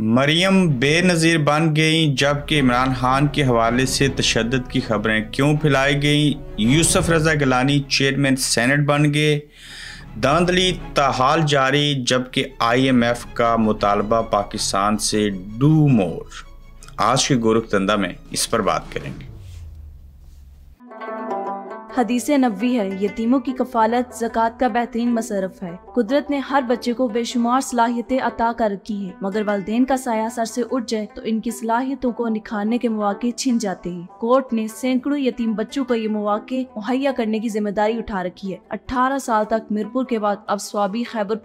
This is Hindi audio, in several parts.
मरियम बेनज़ीर बन गईं जबकि इमरान खान के हवाले से तशद की खबरें क्यों फैलाई गईं यूसुफ रजा गलानी चेयरमैन सेनेट बन गए धांधली तहाल जारी जबकि आईएमएफ का मुतालबा पाकिस्तान से डू मोर आज के गोरख तंदा में इस पर बात करेंगे हदीस नबी है यतीमों की कफालत जक़ात का बेहतरीन मसरफ है कुदरत ने हर बच्चे को बेशुमार सलाहियतें अता कर रखी है मगर वालदेन का साया सर से उठ जाए तो इनकी सलाहियतों को निखारने के मौके छिन जाते हैं कोर्ट ने सैकड़ों यतीम बच्चों को ये मौके मुहैया करने की जिम्मेदारी उठा रखी है अठारह साल तक मीरपुर के बाद अब स्वाबी खैबर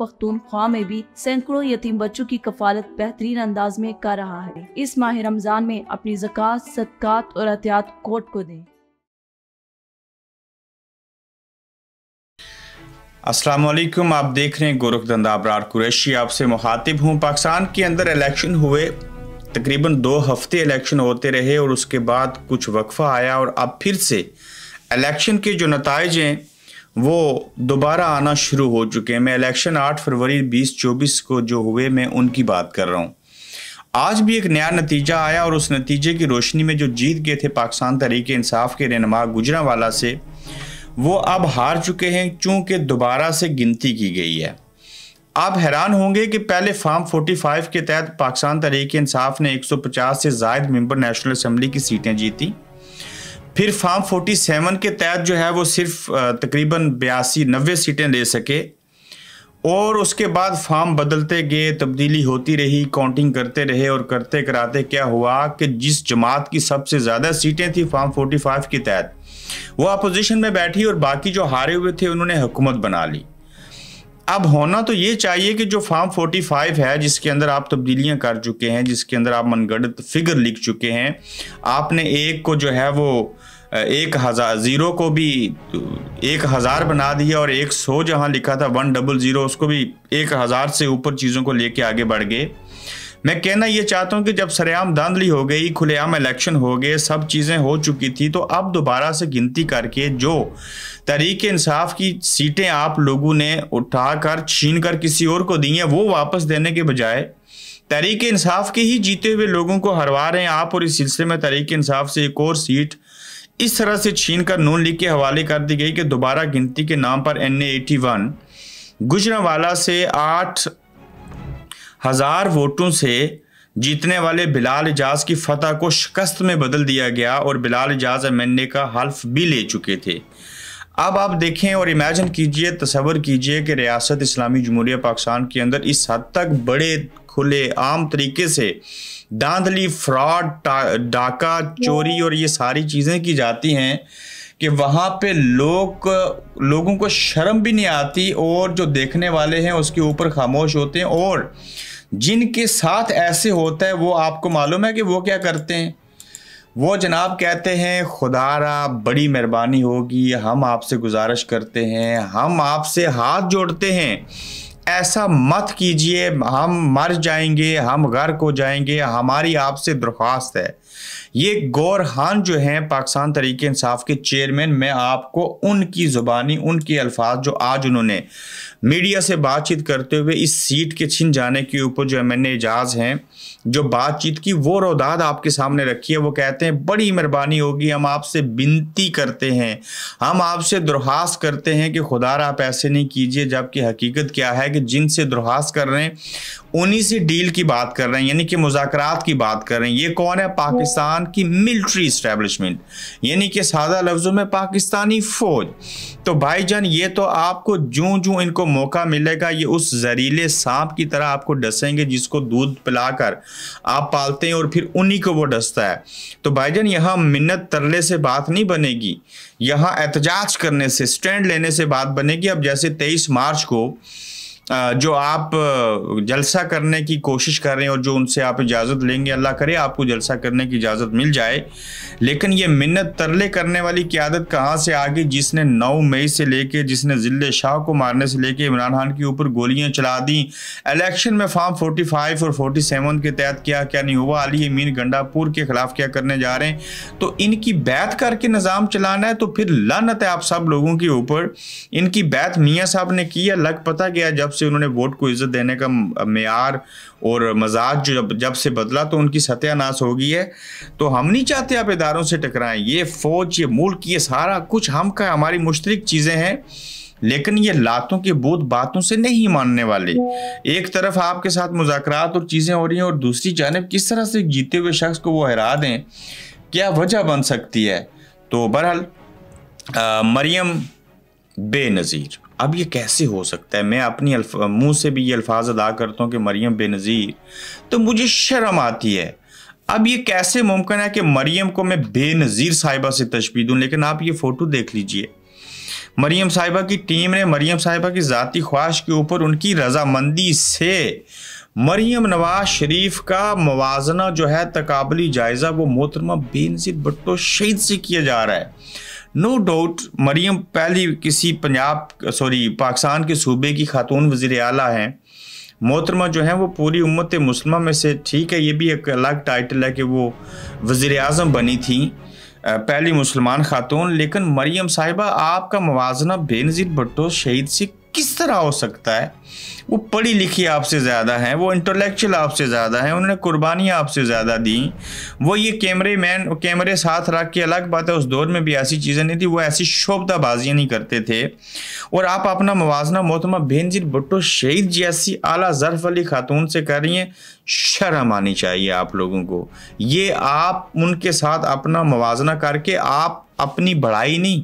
खा में भी सैकड़ों यतीम बच्चों की कफालत बेहतरीन अंदाज में कर रहा है इस माह रमजान में अपनी जक़ात सदकात और एहतियात कोर्ट को दें असलम आप देख रहे हैं गोरख धंधा अबरार कुरैशी आपसे मुखातिब हूँ पाकिस्तान के अंदर इलेक्शन हुए तकरीबन दो हफ्ते इलेक्शन होते रहे और उसके बाद कुछ वक्फा आया और अब फिर से इलेक्शन के जो नतज हैं वो दोबारा आना शुरू हो चुके हैं मैं इलेक्शन आठ फरवरी बीस चौबीस को जो हुए मैं उनकी बात कर रहा हूँ आज भी एक नया नतीजा आया और उस नतीजे की रोशनी में जो जीत गए थे पाकिस्तान तरीके इंसाफ के रहनमा वाला से वो अब हार चुके हैं चूंकि दोबारा से गिनती की गई है आप हैरान होंगे कि पहले फार्म 45 के तहत पाकिस्तान तहरीक इंसाफ ने 150 से जायद मेंबर नेशनल असम्बली की सीटें जीती फिर फार्म 47 के तहत जो है वो सिर्फ तकरीबन बयासी नब्बे सीटें ले सके और उसके बाद फार्म बदलते गए तब्दीली होती रही काउंटिंग करते रहे और करते कराते क्या हुआ कि जिस जमात की सबसे ज़्यादा सीटें थी फार्म 45 के तहत वो अपोजिशन में बैठी और बाकी जो हारे हुए थे उन्होंने हुकूमत बना ली अब होना तो ये चाहिए कि जो फार्म 45 है जिसके अंदर आप तब्दीलियां कर चुके हैं जिसके अंदर आप मनगढ़ फिगर लिख चुके हैं आपने एक को जो है वो एक हज़ार ज़ीरो को भी एक हज़ार बना दिया और एक सौ जहाँ लिखा था वन डबल ज़ीरो उसको भी एक हज़ार से ऊपर चीज़ों को लेके आगे बढ़ गए मैं कहना यह चाहता हूँ कि जब सरेआम धांधली हो गई खुलेआम इलेक्शन हो गए सब चीज़ें हो चुकी थी तो अब दोबारा से गिनती करके जो तरीक इंसाफ की सीटें आप लोगों ने उठाकर छीन कर किसी और को दी हैं वो वापस देने के बजाय तरीक इंसाफ के ही जीते हुए लोगों को हरवा रहे हैं आप और इस सिलसिले में तरीक इंसाफ से एक और सीट इस तरह से छीन कर नून लीग के हवाले कर दी गई कि दोबारा गिनती के नाम पर N A eighty one Gujranwala से आठ हजार वोटों से जीतने वाले बिलाल एजाज की फतह को शिकस्त में बदल दिया गया और बिलाल एजाज ए का हल्फ भी ले चुके थे अब आप देखें और इमेजिन कीजिए तस्वर कीजिए कि रियासत इस्लामी जमहूरिया पाकिस्तान के अंदर इस हद तक बड़े खुले आम तरीके से दांधली फ्रॉड डाका चोरी और ये सारी चीज़ें की जाती हैं कि वहाँ पे लोग लोगों को शर्म भी नहीं आती और जो देखने वाले हैं उसके ऊपर खामोश होते हैं और जिनके साथ ऐसे होता है वो आपको मालूम है कि वो क्या करते हैं वो जनाब कहते हैं खुदारा बड़ी मेहरबानी होगी हम आपसे गुजारिश करते हैं हम आपसे हाथ जोड़ते हैं ऐसा मत कीजिए हम मर जाएंगे हम घर को जाएंगे हमारी आपसे दरख्वास्त है ये गौरहान जो हैं पाकिस्तान तरीके इंसाफ के चेयरमैन मैं आपको उनकी ज़ुबानी उनके अल्फाज जो आज उन्होंने मीडिया से बातचीत करते हुए इस सीट के छिन जाने के ऊपर जो एम एन एजाज हैं जो बातचीत की वो रोदाद आपके सामने रखी है वो कहते हैं बड़ी मेहरबानी होगी हम आपसे विनती करते हैं हम आपसे दरख्वास्त करते हैं कि खुदा आप ऐसे नहीं कीजिए जबकि हकीकत क्या है कि जिनसे दरख्वास्त कर रहे हैं उन्हीं से डील की बात कर रहे हैं यानी कि मुजाकर की बात कर रहे हैं ये कौन है पाकिस्तान की मिलिट्री इस्टेब्लिशमेंट यानी कि सादा लफ्ज़ों में पाकिस्तानी फ़ौज तो भाई जान ये तो आपको जूं जूं इनको मौका मिलेगा ये उस जहरीले सांप की तरह आपको डसेंगे जिसको दूध पिलाकर आप पालते हैं और फिर उन्हीं को वो डसता है तो भाई जान यहाँ मिन्नत तरले से बात नहीं बनेगी यहाँ एहतजाज करने से स्टैंड लेने से बात बनेगी अब जैसे तेईस मार्च को जो आप जलसा करने की कोशिश कर रहे हैं और जो उनसे आप इजाज़त लेंगे अल्लाह करे आपको जलसा करने की इजाज़त मिल जाए लेकिन ये मिन्नत तरले करने वाली क्यादत कहाँ से आ गई जिसने नौ मई से लेके जिसने जिले शाह को मारने से लेके इमरान खान के ऊपर गोलियाँ चला दी इलेक्शन में फॉर्म फोर्टी फाइव और फोर्टी सेवन के तहत क्या क्या नहीं हुआ अली अमीन गंडापुर के खिलाफ क्या करने जा रहे हैं तो इनकी बैत करके निज़ाम चलाना है तो फिर लानत है आप सब लोगों के ऊपर इनकी बैत मियाँ साहब ने की है लग पता गया जब से उन्होंने वोट को इज्जत देने का मैार और मजाज जो जब जब से बदला तो उनकी सत्यानाश हो गई है तो हम नहीं चाहते आप इदारों से टकराएं ये फौज ये मुल्क ये सारा कुछ हम का हमारी मुश्तरक चीज़ें हैं लेकिन ये लातों के बोध बातों से नहीं मानने वाले एक तरफ आपके साथ मुजाकरात और चीज़ें हो रही हैं और दूसरी जानब किस तरह से जीते हुए शख्स को वो हरा दें क्या वजह बन सकती है तो बहरहाल मरियम बेनज़ीर अब ये कैसे हो सकता है मैं अपनी मुंह से भी ये अल्फाज अदा करता हूँ कि मरियम बेनज़ीर तो मुझे शर्म आती है अब ये कैसे मुमकिन है कि मरियम को मैं बेनज़ीर साहिबा से तशबी दूँ लेकिन आप ये फ़ोटो देख लीजिए मरियम साहिबा की टीम ने मरियम साहिबा की ज़ाती ख्वाहिश के ऊपर उनकी रजामंदी से मरियम नवाज शरीफ का मवाजना जो है तकबली जायज़ा वो मोहतरमा बेनज़ीर भुट्टो शहीद से किया जा रहा है नो डाउट मरियम पहली किसी पंजाब सॉरी पाकिस्तान के सूबे की खातून वजीर अला हैं मोहतरमा जो हैं वो पूरी उम्मत मुसलम में से ठीक है ये भी एक अलग टाइटल है कि वो वजीर अजम बनी थी पहली मुसलमान खातून लेकिन मरियम साहिबा आपका मुजना बेनज़ीर भट्टो शहीद से किस तरह हो सकता है वो पढ़ी लिखी आपसे ज़्यादा है वो इंटेलेक्चुअल आपसे ज़्यादा है उन्होंने कुर्बानियाँ आपसे ज़्यादा दी वो ये कैमरे मैन कैमरे साथ रख के अलग बात है उस दौर में भी ऐसी चीज़ें नहीं थी वो ऐसी शोभदाबाजियाँ नहीं करते थे और आप अपना मुवजना मोहतमा बेनजीर भुट्टो शहीद जैसी आला जरफ अली खातून से कर रही हैं शर्म आनी चाहिए आप लोगों को ये आप उनके साथ अपना मुवजना करके आप अपनी बढ़ाई नहीं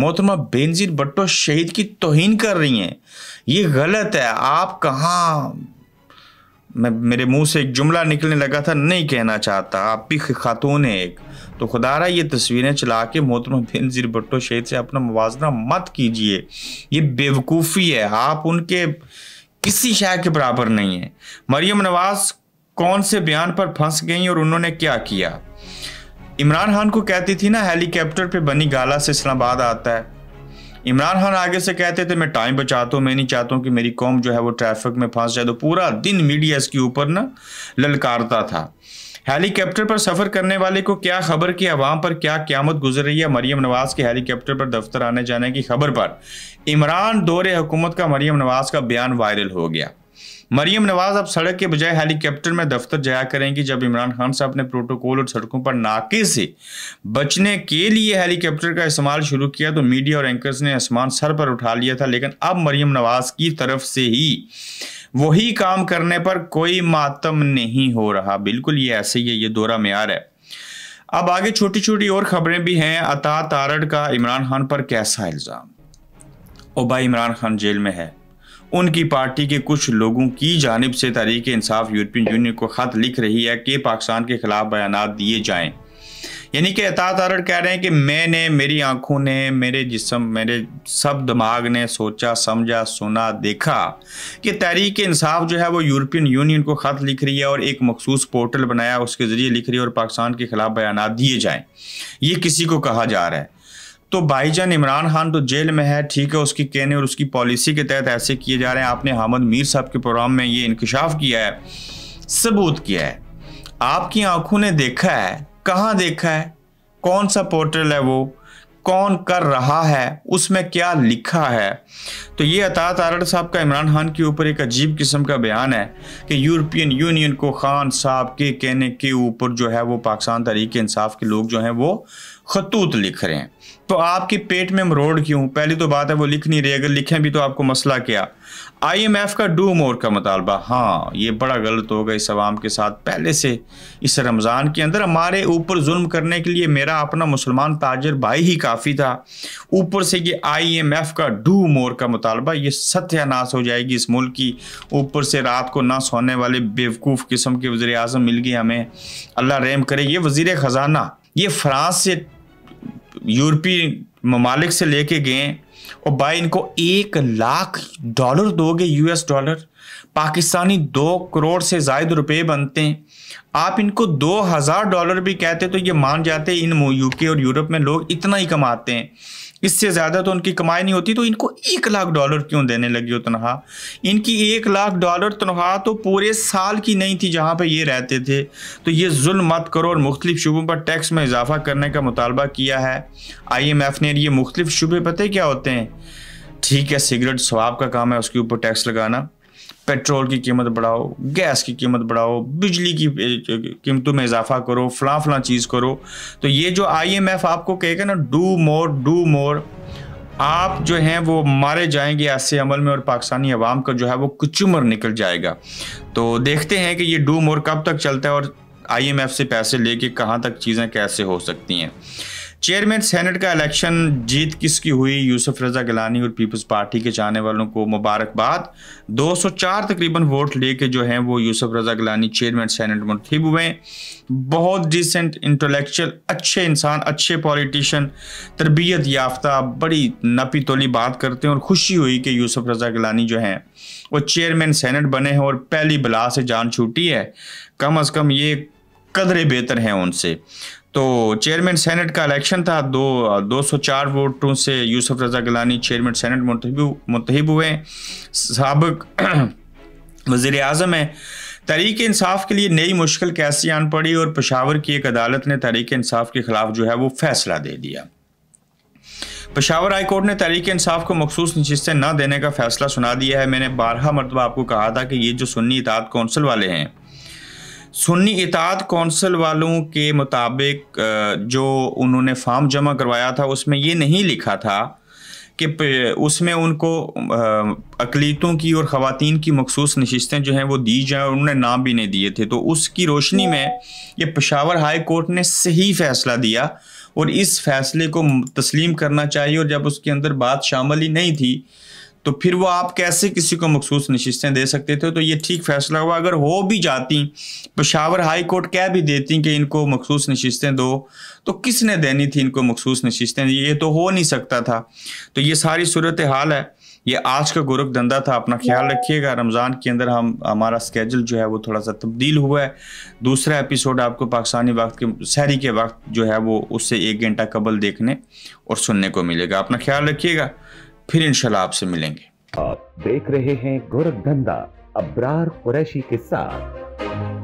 मोहतरमा बेनजीर भट्टो शहीद की तोहिन कर रही हैं ये गलत है आप कहाँ मैं मेरे मुंह से एक जुमला निकलने लगा था नहीं कहना चाहता आप भी खातून है एक तो खुदारा ये तस्वीरें चला के मोहतरमा बेनजीर भट्टो शहीद से अपना मुवजना मत कीजिए ये बेवकूफ़ी है आप उनके किसी शय के बराबर नहीं है मरियम नवाज कौन से बयान पर फंस गई और उन्होंने क्या किया इमरान खान को कहती थी ना हेलीकॉप्टर पे बनी गाला से इस्लामाबाद आता है इमरान खान आगे से कहते थे मैं टाइम बचाता हूँ मैं नहीं चाहता हूँ कि मेरी कौम जो है वो ट्रैफिक में फंस जाए तो पूरा दिन मीडिया इसके ऊपर ना ललकारता था हेलीकॉप्टर पर सफ़र करने वाले को क्या खबर की आवाम पर क्या क्यामत गुजर रही है मरियम नवाज़ के हेलीकॉप्टर पर दफ्तर आने जाने की खबर पर इमरान दौरे हुकूमत का मरियम नवाज़ का बयान वायरल हो गया मरियम नवाज अब सड़क के बजाय हेलीकॉप्टर में दफ्तर जाया करेंगी जब इमरान खान साहब ने प्रोटोकॉल और सड़कों पर नाके से बचने के लिए हेलीकॉप्टर का इस्तेमाल शुरू किया तो मीडिया और एंकर्स ने आसमान सर पर उठा लिया था लेकिन अब मरियम नवाज की तरफ से ही वही काम करने पर कोई मातम नहीं हो रहा बिल्कुल ये ऐसे ही है ये दौरा मैार है अब आगे छोटी छोटी और खबरें भी हैं अता तारड़ का इमरान खान पर कैसा इल्ज़ाम ओबा इमरान खान जेल में है उनकी पार्टी के कुछ लोगों की जानब से तहरीक इंसाफ यूरोपियन यूनियन को ख़त लिख रही है कि पाकिस्तान के ख़िलाफ़ बयान दिए जाएँ यानी कि अता कह रहे हैं कि मैंने मेरी आंखों ने मेरे जिसम मेरे सब दिमाग ने सोचा समझा सुना देखा कि तहरीक इंसाफ जो है वो यूरोपियन यूनियन को ख़त लिख रही है और एक मखसूस पोर्टल बनाया उसके ज़रिए लिख रही है और पाकिस्तान के ख़िलाफ़ बयान दिए जाएँ ये किसी को कहा जा रहा है तो भाईजान इमरान खान तो जेल में है ठीक है उसकी कहने और उसकी पॉलिसी के तहत ऐसे किए जा रहे हैं आपने हामद मीर साहब के प्रोग्राम में ये इंकशाफ किया है सबूत किया है आपकी आंखों ने देखा है कहाँ देखा है कौन सा पोर्टल है वो कौन कर रहा है उसमें क्या लिखा है तो ये अतात आरड़ साहब का इमरान खान के ऊपर एक अजीब किस्म का बयान है कि यूरोपियन यूनियन को खान साहब के कहने के ऊपर जो है वो पाकिस्तान तहरीक इंसाफ के लोग जो हैं वो खतूत लिख रहे हैं तो आपके पेट में मरोड़ क्यों पहली तो बात है वो लिख नहीं रही अगर लिखें भी तो आपको मसला क्या आईएमएफ का डू मोर का मुतालबा हाँ ये बड़ा गलत होगा इस आवाम के साथ पहले से इस रमज़ान के अंदर हमारे ऊपर जुल्म करने के लिए मेरा अपना मुसलमान ताजर भाई ही काफ़ी था ऊपर से ये आईएमएफ का डू मोर का मुतालबा ये सत्यानाश हो जाएगी इस मुल्क की ऊपर से रात को ना सोने वाले बेवकूफ़ किस्म के वज़ी अजम मिल गए हमें अल्लाह रहम करे ये वज़ी ख़जाना ये फ्रांस से यूरोपीय ममालिक से लेके गए और भाई इनको एक लाख डॉलर दोगे यूएस डॉलर पाकिस्तानी दो करोड़ से जायद रुपए बनते हैं आप इनको दो हज़ार डॉलर भी कहते तो ये मान जाते इन यूके और यूरोप में लोग इतना ही कमाते हैं इससे ज़्यादा तो उनकी कमाई नहीं होती तो इनको एक लाख डॉलर क्यों देने लगी हो तनख्वाह इनकी एक लाख डॉलर तनख्वाह तो पूरे साल की नहीं थी जहाँ पर ये रहते थे तो ये जुल्म मत करो और मुख्तलिफ शुबों पर टैक्स में इजाफा करने का मुतालबा किया है आई एम एफ़ ने ये मुख्तलिफ शुबे पते क्या होते हैं ठीक है सिगरेट स्वाब का काम है उसके ऊपर टैक्स लगाना पेट्रोल की कीमत बढ़ाओ गैस की कीमत बढ़ाओ बिजली की कीमतों में इजाफा करो फला फलां चीज़ करो तो ये जो आईएमएफ आपको कहेगा ना डू मोर डू मोर आप जो हैं वो मारे जाएंगे ऐसे अमल में और पाकिस्तानी अवाम का जो है वो कुचुमर निकल जाएगा तो देखते हैं कि ये डू मोर कब तक चलता है और आईएमएफ से पैसे लेके कहाँ तक चीज़ें कैसे हो सकती हैं चेयरमैन सेनेट का इलेक्शन जीत किसकी हुई यूसुफ रजा गिलानी और पीपल्स पार्टी के चाहने वालों को मुबारकबाद 204 तकरीबन वोट लेके जो हैं वो यूसुफ रजा गिलानी चेयरमैन सेनेट मंतखब हुए बहुत डिसेंट इंटेलेक्चुअल अच्छे इंसान अच्छे पॉलिटिशन तरबियत याफ्ता बड़ी नपी तोली बात करते हैं और खुशी हुई कि यूसुफ रजा गिलानी जो हैं वो चेयरमैन सेनेट बने हैं और पहली बला से जान छूटी है कम अज़ कम ये कदरे बेहतर हैं उनसे तो चेयरमैन सेनेट का इलेक्शन था दो सौ चार वोटों से यूसुफ रजा गिलानी चेयरमैन सेनेट मुंतब हुए सबक वज़ी अजम है तहरीक इंसाफ के लिए नई मुश्किल कैसी आन पड़ी और पेशावर की एक अदालत ने तहरीक इंसाफ के खिलाफ जो है वो फैसला दे दिया पेशावर हाई कोर्ट ने तहरीक इंसाफ को मखसूस नशस्तें न देने का फैसला सुना दिया है मैंने बारह मरतबा आपको कहा था कि ये जो सुन्नी इतात कौंसिल वाले हैं सुन्नी इतात कौंसल वालों के मुताबिक जो उन्होंने फॉर्म जमा करवाया था उसमें ये नहीं लिखा था कि उसमें उनको अकलीतों की और ख़वान की मखसूस नशस्तें जो हैं वो दी जाएँ और उन्होंने नाम भी नहीं दिए थे तो उसकी रोशनी में ये पशावर हाई कोर्ट ने सही फ़ैसला दिया और इस फैसले को तस्लीम करना चाहिए और जब उसके अंदर बात शामिल ही नहीं थी तो फिर वो आप कैसे किसी को मखसूस नशस्तें दे सकते थे तो ये ठीक फैसला हुआ अगर हो भी जाती पशावर हाई कोर्ट कह भी देती कि इनको मखसूस नशस्तें दो तो किसने देनी थी इनको मखसूस नशस्तें ये तो हो नहीं सकता था तो ये सारी सूरत हाल है ये आज का गोरख धंधा था अपना ख्याल रखिएगा रमज़ान के अंदर हम हमारा स्केजल जो है वो थोड़ा सा तब्दील हुआ है दूसरा एपिसोड आपको पाकिस्तानी वक्त के शहरी के वक्त जो है वो उससे एक घंटा कबल देखने और सुनने को मिलेगा अपना ख्याल रखिएगा फिर इंशाल्लाह आपसे मिलेंगे आप देख रहे हैं गोरखधंधा अब्रार कुरैशी के साथ